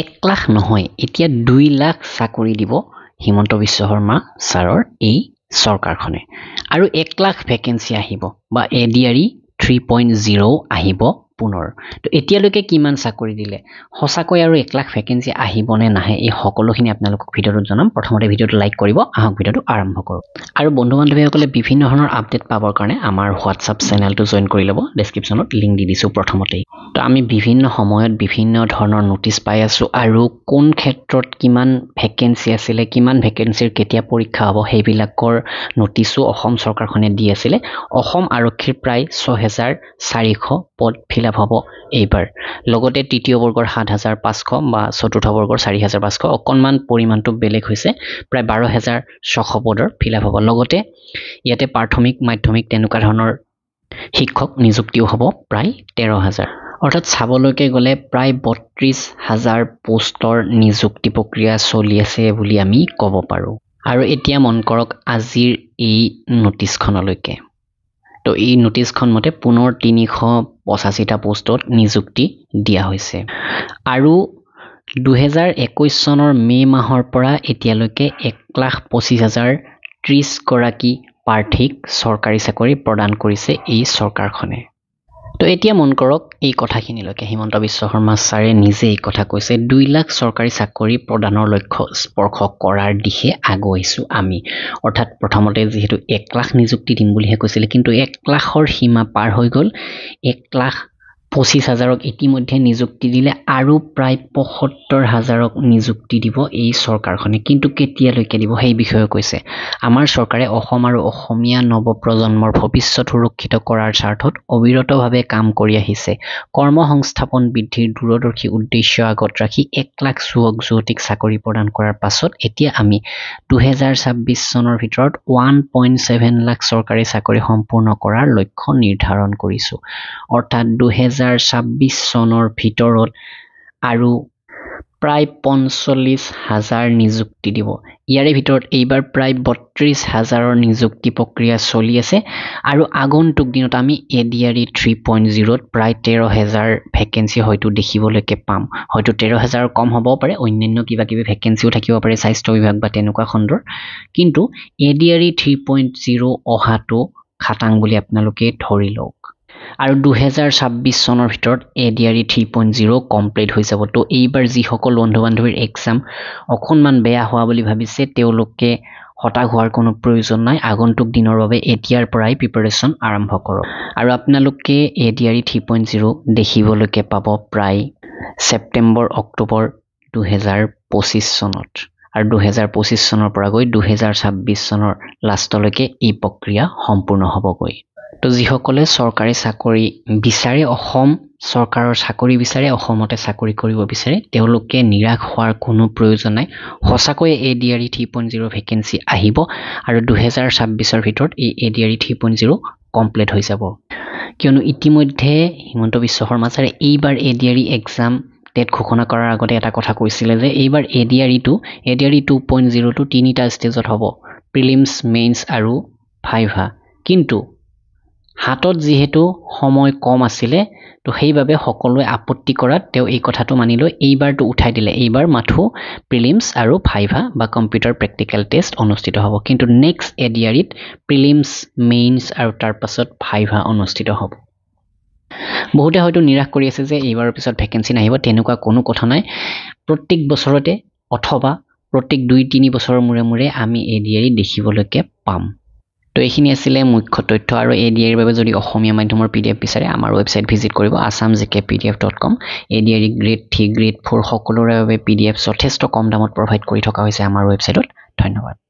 এক লাখ নহয় এতিয়া দুই লাখ চাকৰি দিব হিমন্ত বিশ্ব শৰ্মা ছাৰৰ এই চৰকাৰখনে আৰু এক লাখ ভেকেঞ্চি আহিব বা A D R E three point zero' আহিব পুনৰ তো এতিয়ালৈকে কিমান চাকৰি দিলে সঁচাকৈ আৰু এক লাখ ভেকেঞ্চি আহিব নে নাহে এই সকলোখিনি আপোনালোকক ভিডিঅ'টোত জনাম প্ৰথমতে ভিডিঅ'টো লাইক কৰিব আহক ভিডিঅ'টো আৰম্ভ কৰোঁ আৰু বন্ধু বান্ধৱীসকলে বিভিন্ন ধৰণৰ আপডেট পাবৰ কাৰণে আমাৰ হোৱাটছআপ চেনেলটো জইন কৰি ল'ব ডেছক্ৰিপশ্যনত লিংক দি দিছোঁ প্ৰথমতেই তো আমি বিভিন্ন সময়ত বিভিন্ন ধৰণৰ নটিছ পাই আছোঁ আৰু কোন ক্ষেত্ৰত কিমান ভেকেঞ্চি আছিলে কিমান ভেকেঞ্চিৰ কেতিয়া পৰীক্ষা হ'ব সেইবিলাকৰ নটিছো অসম চৰকাৰখনে দি আছিলে অসম আৰক্ষীৰ প্ৰায় ছহেজাৰ চাৰিশ পদ ফিল আপ লাভ হ'ব এইবাৰ লগতে তৃতীয় বৰ্গৰ সাত হাজাৰ পাঁচশ বা চতুৰ্থ বৰ্গৰ চাৰি হাজাৰ পাঁচশ অকণমান পৰিমাণটো বেলেগ হৈছে প্ৰায় বাৰ হেজাৰ ছশ পদৰ ফিলআপ হ'ব লগতে ইয়াতে প্ৰাথমিক মাধ্যমিক তেনেকুৱা ধৰণৰ শিক্ষক নিযুক্তিও হ'ব প্ৰায় তেৰ হাজাৰ অৰ্থাৎ চাবলৈকে গ'লে প্ৰায় বত্ৰিছ হাজাৰ পোষ্টৰ নিযুক্তি প্ৰক্ৰিয়া চলি আছে বুলি আমি ক'ব পাৰোঁ আৰু এতিয়া মন কৰক আজিৰ এই নটিছখনলৈকে তো এই নটিছখন মতে পুনৰ তিনিশ পঁচাশীটা পষ্টত নিযুক্তি দিয়া হৈছে আৰু দুহেজাৰ একৈছ চনৰ মে' মাহৰ পৰা এতিয়ালৈকে এক লাখ পঁচিছ হাজাৰ ত্ৰিছগৰাকী প্ৰাৰ্থীক চৰকাৰী চাকৰি প্ৰদান কৰিছে এই চৰকাৰখনে তো এতিয়া মন কৰক এই কথাখিনিলৈকে হিমন্ত বিশ্ব শৰ্মা ছাৰে নিজে এই কথা কৈছে দুই লাখ চৰকাৰী চাকৰি প্ৰদানৰ লক্ষ্য স্পৰ্শ কৰাৰ দিশে আগুৱাইছোঁ আমি অৰ্থাৎ প্ৰথমতে যিহেতু এক লাখ নিযুক্তি দিম বুলিহে কৈছিলে কিন্তু এক লাখৰ সীমা পাৰ হৈ গ'ল এক লাখ পঁচিছ হাজাৰক ইতিমধ্যে নিযুক্তি দিলে আৰু প্ৰায় পঁসত্তৰ হাজাৰক নিযুক্তি দিব এই চৰকাৰখনে কিন্তু কেতিয়ালৈকে দিব সেই বিষয়ে কৈছে আমাৰ চৰকাৰে অসম আৰু অসমীয়া নৱপ্ৰজন্মৰ ভৱিষ্যত সুৰক্ষিত কৰাৰ স্বাৰ্থত অবিৰতভাৱে কাম কৰি আহিছে কৰ্ম সংস্থাপন বৃদ্ধিৰ দূৰদৰ্শী উদ্দেশ্য আগত ৰাখি এক লাখ যুৱক যুৱতীক চাকৰি প্ৰদান কৰাৰ পাছত এতিয়া আমি দুহেজাৰ ছাব্বিছ চনৰ ভিতৰত ওৱান পইণ্ট ছেভেন লাখ চৰকাৰী চাকৰি সম্পূৰ্ণ কৰাৰ লক্ষ্য নিৰ্ধাৰণ কৰিছোঁ অৰ্থাৎ দুহেজাৰ দুহেজাৰ ছাব্বিছ চনৰ ভিতৰত আৰু প্ৰায় পঞ্চল্লিছ হাজাৰ নিযুক্তি দিব ইয়াৰে ভিতৰত এইবাৰ প্ৰায় বত্ৰিছ হাজাৰৰ নিযুক্তি প্ৰক্ৰিয়া চলি আছে আৰু আগন্তুক দিনত আমি A D R E three point জিৰ'ত প্ৰায় তেৰ হেজাৰ ভেকেঞ্চি হয়তো দেখিবলৈকে পাম হয়তো তেৰ হেজাৰ কম হ'ব পাৰে অন্যান্য কিবা কিবি ভেকেঞ্চিও থাকিব পাৰে স্বাস্থ্য বিভাগ বা তেনেকুৱা খণ্ডৰ কিন্তু A D R E three point zero' অহাটো খাটাং বুলি আপোনালোকে ধৰি লওক আৰু দুহেজাৰ ছাব্বিছ চনৰ ভিতৰত A D R E three point zero' complete হৈ যাব ত' এইবাৰ যিসকল বন্ধু বান্ধৱীৰ এক্সাম অকণমান বেয়া হোৱা বুলি ভাবিছে তেওঁলোকে হতাশ হোৱাৰ কোনো প্ৰয়োজন নাই আগন্তুক দিনৰ বাবে এতিয়াৰ পৰাই প্ৰিপেৰেশ্যন আৰম্ভ কৰক আৰু আপোনালোকে A D R E three point zero' দেখিবলৈকে পাব প্ৰায় ছেপ্টেম্বৰ অক্টোবৰ দুহেজাৰ পঁচিছ চনত আৰু দুহেজাৰ পঁচিছ চনৰ পৰা গৈ দুহেজাৰ ছাব্বিছ চনৰ লাষ্টলৈকে এই প্ৰক্ৰিয়া সম্পূৰ্ণ হ'বগৈ তো যিসকলে চৰকাৰী চাকৰি বিচাৰে অসম চৰকাৰৰ চাকৰি বিচাৰে অসমতে চাকৰি কৰিব বিচাৰে তেওঁলোকে নিৰাশ হোৱাৰ কোনো প্ৰয়োজন নাই সঁচাকৈয়ে A D R E three point zero' vacancy আহিব আৰু দুহেজাৰ ছাব্বিছৰ ভিতৰত এই A D R E three point zero' complete হৈ যাব কিয়নো ইতিমধ্যে হিমন্ত বিশ্ব শৰ্মা ছাৰে এইবাৰ A D R E exam TET ঘোষণা কৰাৰ আগতে এটা কথা কৈছিলে যে এইবাৰ এ ডি আৰ ইটো A D R E two point জিৰ'টো তিনিটা ষ্টেজত হ'ব প্ৰিলিমছ মেইনছ আৰু ফাইভা কিন্তু হাতত যিহেতু সময় কম আছিলে তো সেইবাবে সকলোৱে আপত্তি কৰাত তেওঁ এই কথাটো মানি লৈ এইবাৰটো উঠাই দিলে এইবাৰ মাথো প্ৰিলিমছ আৰু ফাইভা বা কম্পিউটাৰ প্ৰেক্টিকেল টেষ্ট অনুষ্ঠিত হ'ব কিন্তু নেক্সট এডিয়াৰীত প্ৰিলিমছ মেইনছ আৰু তাৰপাছত ফাইভা অনুষ্ঠিত হ'ব বহুতে হয়তো নিৰাশ কৰি আছে যে এইবাৰৰ পিছত ভেকেঞ্চি নাহিব তেনেকুৱা কোনো কথা নাই প্ৰত্যেক বছৰতে অথবা প্ৰত্যেক দুই তিনি বছৰৰ মূৰে মূৰে আমি এডিয়াৰী দেখিবলৈকে পাম তো এইখিনি আছিলে মুখ্য তথ্য আৰু এ ডি এৰ বাবে যদি অসমীয়া মাধ্যমৰ পি ডি এফ বিচাৰে আমাৰ ৱেবছাইট ভিজিট কৰিব Assam G K P D F dot com A D R grade three grade four সকলোৰে বাবে পি ডি এফ যথেষ্ট কম দামত প্ৰভাইড কৰি থকা হৈছে আমাৰ ৱেবছাইটত ধন্যবাদ